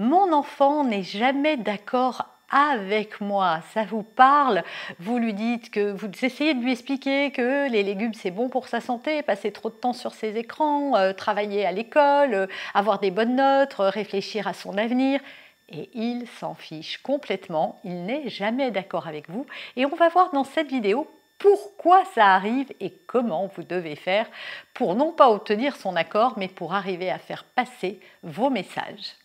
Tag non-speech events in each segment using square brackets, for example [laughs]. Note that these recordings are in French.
Mon enfant n'est jamais d'accord avec moi, ça vous parle, vous lui dites que vous essayez de lui expliquer que les légumes c'est bon pour sa santé, passer trop de temps sur ses écrans, euh, travailler à l'école, euh, avoir des bonnes notes, euh, réfléchir à son avenir. Et il s'en fiche complètement, il n'est jamais d'accord avec vous. Et on va voir dans cette vidéo pourquoi ça arrive et comment vous devez faire pour non pas obtenir son accord, mais pour arriver à faire passer vos messages.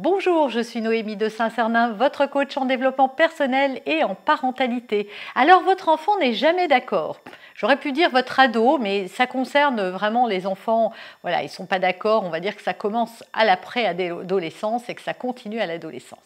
Bonjour, je suis Noémie de saint sernin votre coach en développement personnel et en parentalité. Alors votre enfant n'est jamais d'accord. J'aurais pu dire votre ado, mais ça concerne vraiment les enfants. Voilà, ils sont pas d'accord. On va dire que ça commence à l'après-adolescence et que ça continue à l'adolescence.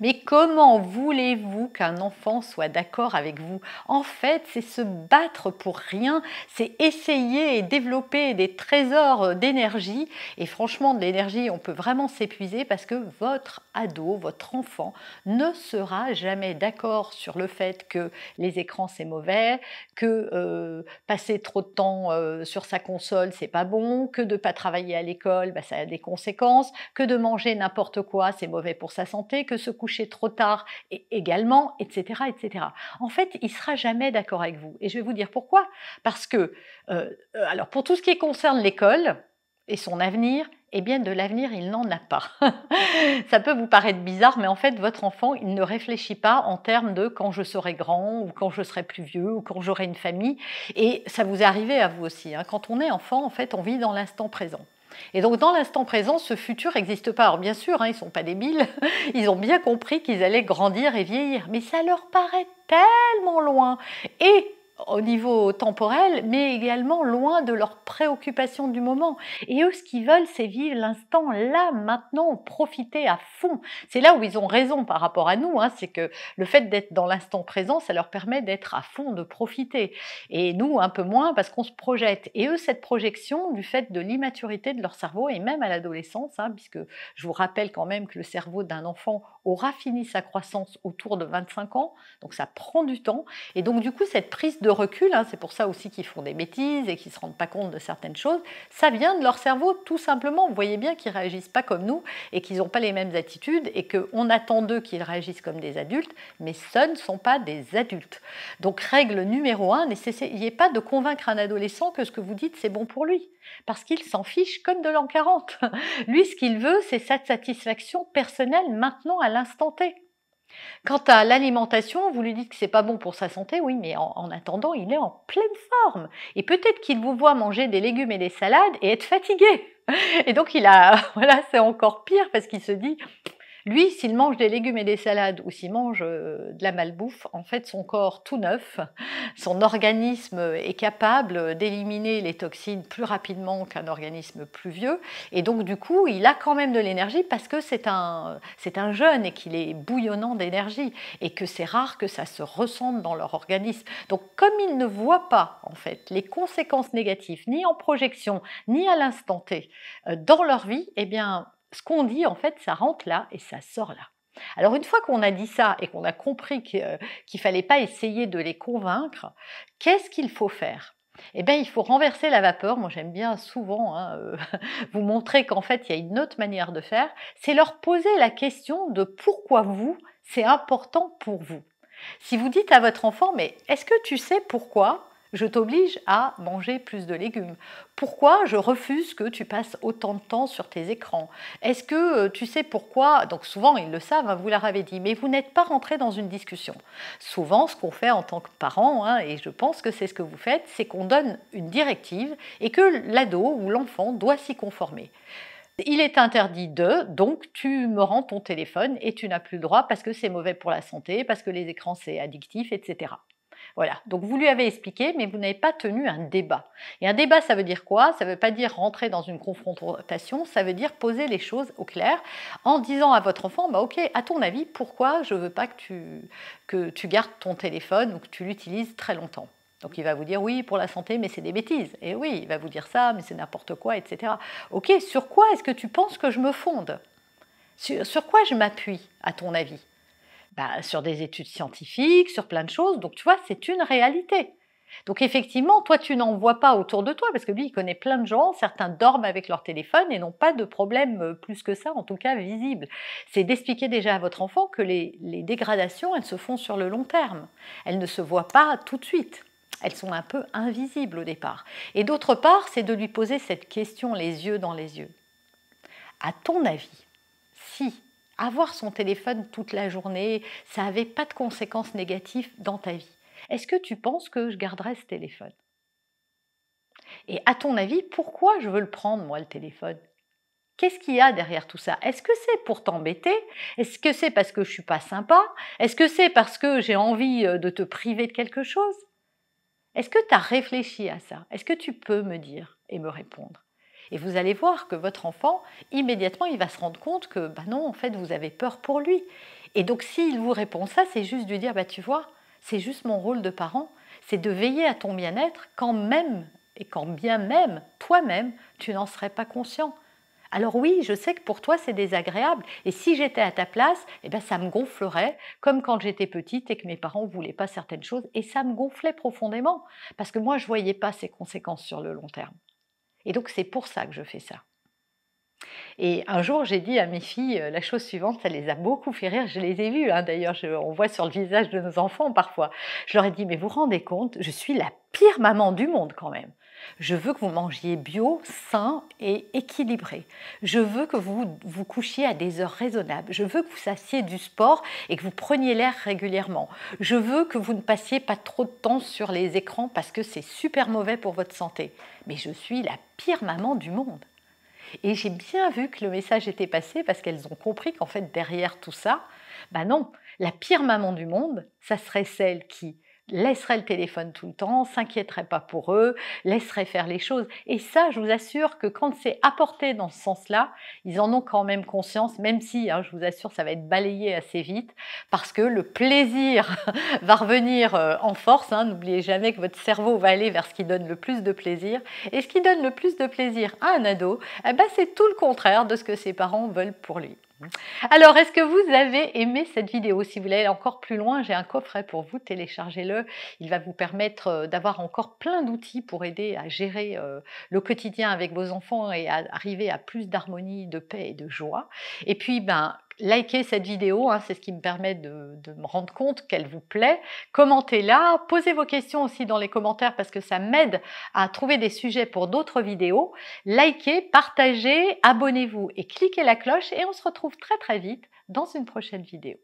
Mais comment voulez-vous qu'un enfant soit d'accord avec vous En fait, c'est se battre pour rien, c'est essayer et développer des trésors d'énergie. Et franchement, de l'énergie, on peut vraiment s'épuiser parce que votre ado, votre enfant ne sera jamais d'accord sur le fait que les écrans c'est mauvais, que euh, passer trop de temps euh, sur sa console c'est pas bon, que de pas travailler à l'école bah, ça a des conséquences, que de manger n'importe quoi c'est mauvais pour sa santé, que se coucher trop tard et également, etc., etc. En fait, il sera jamais d'accord avec vous. Et je vais vous dire pourquoi. Parce que, euh, alors pour tout ce qui concerne l'école et son avenir, eh bien de l'avenir, il n'en a pas. [laughs] ça peut vous paraître bizarre, mais en fait, votre enfant, il ne réfléchit pas en termes de quand je serai grand, ou quand je serai plus vieux, ou quand j'aurai une famille. Et ça vous est arrivé à vous aussi. Hein. Quand on est enfant, en fait, on vit dans l'instant présent. Et donc dans l'instant présent, ce futur n'existe pas. Alors bien sûr, hein, ils ne sont pas débiles, [laughs] ils ont bien compris qu'ils allaient grandir et vieillir, mais ça leur paraît tellement loin. Et au niveau temporel, mais également loin de leurs préoccupations du moment. Et eux, ce qu'ils veulent, c'est vivre l'instant, là, maintenant, profiter à fond. C'est là où ils ont raison par rapport à nous, hein. c'est que le fait d'être dans l'instant présent, ça leur permet d'être à fond, de profiter. Et nous, un peu moins, parce qu'on se projette. Et eux, cette projection, du fait de l'immaturité de leur cerveau, et même à l'adolescence, hein, puisque je vous rappelle quand même que le cerveau d'un enfant aura fini sa croissance autour de 25 ans, donc ça prend du temps. Et donc, du coup, cette prise de de recul, hein, c'est pour ça aussi qu'ils font des bêtises et qu'ils ne se rendent pas compte de certaines choses, ça vient de leur cerveau tout simplement. Vous voyez bien qu'ils réagissent pas comme nous et qu'ils n'ont pas les mêmes attitudes et qu'on attend d'eux qu'ils réagissent comme des adultes, mais ce ne sont pas des adultes. Donc règle numéro un, n'essayez pas de convaincre un adolescent que ce que vous dites c'est bon pour lui, parce qu'il s'en fiche comme de l'an 40. [laughs] Lui, ce qu'il veut, c'est cette satisfaction personnelle maintenant à l'instant T. Quant à l'alimentation, vous lui dites que c'est pas bon pour sa santé, oui, mais en, attendant, il est en pleine forme. Et peut-être qu'il vous voit manger des légumes et des salades et être fatigué. Et donc il a, [laughs] voilà, c'est encore pire parce qu'il se dit, lui, s'il mange des légumes et des salades ou s'il mange euh, de la malbouffe, en fait, son corps tout neuf, [laughs] son organisme est capable d'éliminer les toxines plus rapidement qu'un organisme plus vieux. Et donc, du coup, il a quand même de l'énergie parce que c'est un, c'est un jeune et qu'il est bouillonnant d'énergie et que c'est rare que ça se ressente dans leur organisme. Donc, comme ils ne voient pas, en fait, les conséquences négatives, ni en projection, ni à l'instant T, euh, dans leur vie, eh bien, ce qu'on dit, en fait, ça rentre là et ça sort là. Alors une fois qu'on a dit ça et qu'on a compris euh, qu'il ne fallait pas essayer de les convaincre, qu'est-ce qu'il faut faire eh bien, il faut renverser la vapeur. Moi, j'aime bien souvent hein, euh, [laughs] vous montrer qu'en fait, il y a une autre manière de faire. C'est leur poser la question de pourquoi vous, c'est important pour vous. Si vous dites à votre enfant, mais est-ce que tu sais pourquoi je t'oblige à manger plus de légumes Pourquoi je refuse que tu passes autant de temps sur tes écrans Est-ce que euh, tu sais pourquoi Donc souvent, ils le savent, hein, vous leur avez dit, mais vous n'êtes pas rentré dans une discussion. Souvent, ce qu'on fait en tant que parent, hein, et je pense que c'est ce que vous faites, c'est qu'on donne une directive et que l'ado ou l'enfant doit s'y conformer. Il est interdit de, donc tu me rends ton téléphone et tu n'as plus le droit parce que c'est mauvais pour la santé, parce que les écrans c'est addictif, etc. Voilà, donc vous lui avez expliqué, mais vous n'avez pas tenu un débat. Et un débat, ça veut dire quoi Ça ne veut pas dire rentrer dans une confrontation, ça veut dire poser les choses au clair en disant à votre enfant, bah ok, à ton avis, pourquoi je ne veux pas que tu, que tu gardes ton téléphone ou que tu l'utilises très longtemps donc il va vous dire oui pour la santé, mais c'est des bêtises. Et oui, il va vous dire ça, mais c'est n'importe quoi, etc. Ok, sur quoi est-ce que tu penses que je me fonde sur quoi je m'appuie, à ton avis bah, sur des études scientifiques, sur plein de choses. Donc, tu vois, c'est une réalité. Donc, effectivement, toi, tu n'en vois pas autour de toi, parce que lui, il connaît plein de gens. Certains dorment avec leur téléphone et n'ont pas de problème euh, plus que ça, en tout cas visible. C'est d'expliquer déjà à votre enfant que les, les dégradations, elles se font sur le long terme. Elles ne se voient pas tout de suite elles sont un peu invisibles au départ. Et d'autre part, c'est de lui poser cette question les yeux dans les yeux. À ton avis, si avoir son téléphone toute la journée, ça n'avait pas de conséquences négatives dans ta vie. Est-ce que tu penses que je garderais ce téléphone Et à ton avis, pourquoi je veux le prendre, moi, le téléphone Qu'est-ce qu'il y a derrière tout ça Est-ce que c'est pour t'embêter Est-ce que c'est parce que je suis pas sympa Est-ce que c'est parce que j'ai envie euh, de te priver de quelque chose Est-ce que tu as réfléchi à ça Est-ce que tu peux me dire et me répondre et vous allez voir que votre enfant, immédiatement, il va se rendre compte que, bah non, en fait, vous avez peur pour lui. Et donc, s'il vous répond ça, c'est juste de lui dire, ben tu vois, c'est juste mon rôle de parent, c'est de veiller à ton bien-être quand même, et quand bien même, toi-même, tu n'en serais pas conscient. Alors oui, je sais que pour toi c'est désagréable, et si j'étais à ta place, eh ben ça me gonflerait, comme quand j'étais petite et que mes parents voulaient pas certaines choses, et ça me gonflait profondément, parce que moi je ne voyais pas ces conséquences sur le long terme. Et donc c'est pour ça que je fais ça. Et un jour, j'ai dit à mes filles euh, la chose suivante, ça les a beaucoup fait rire, je les ai vues hein, d'ailleurs, on voit sur le visage de nos enfants parfois. Je leur ai dit, mais vous rendez compte, je suis la pire maman du monde quand même. Je veux que vous mangiez bio, sain et équilibré. Je veux que vous vous couchiez à des heures raisonnables. Je veux que vous fassiez du sport et que vous preniez l'air régulièrement. Je veux que vous ne passiez pas trop de temps sur les écrans parce que c'est super mauvais pour votre santé. Mais je suis la pire maman du monde. Et j'ai bien vu que le message était passé parce qu'elles ont compris qu'en fait derrière tout ça, bah non, la pire maman du monde, ça serait celle qui laisserait le téléphone tout le temps, s'inquiéterait pas pour eux, laisserait faire les choses. Et ça, je vous assure que quand c'est apporté dans ce sens-là, ils en ont quand même conscience, même si, hein, je vous assure, ça va être balayé assez vite, parce que le plaisir [laughs] va revenir euh, en force. Hein. N'oubliez jamais que votre cerveau va aller vers ce qui donne le plus de plaisir. Et ce qui donne le plus de plaisir à un ado, eh ben, c'est tout le contraire de ce que ses parents veulent pour lui. Mhm. Alors, est-ce que vous avez aimé cette vidéo Si vous voulez aller encore plus loin, j'ai un coffret pour vous, téléchargez-le. Il va vous permettre euh, d'avoir encore plein d'outils pour aider à gérer euh, le quotidien avec vos enfants et à arriver à plus d'harmonie, de paix et de joie. Et puis, ben, Likez cette vidéo, hein, c'est ce qui me permet de, de me rendre compte qu'elle vous plaît. Commentez-la, posez vos questions aussi dans les commentaires parce que ça m'aide à trouver des sujets pour d'autres vidéos. Likez, partagez, abonnez-vous et cliquez la cloche et on se retrouve très très vite dans une prochaine vidéo.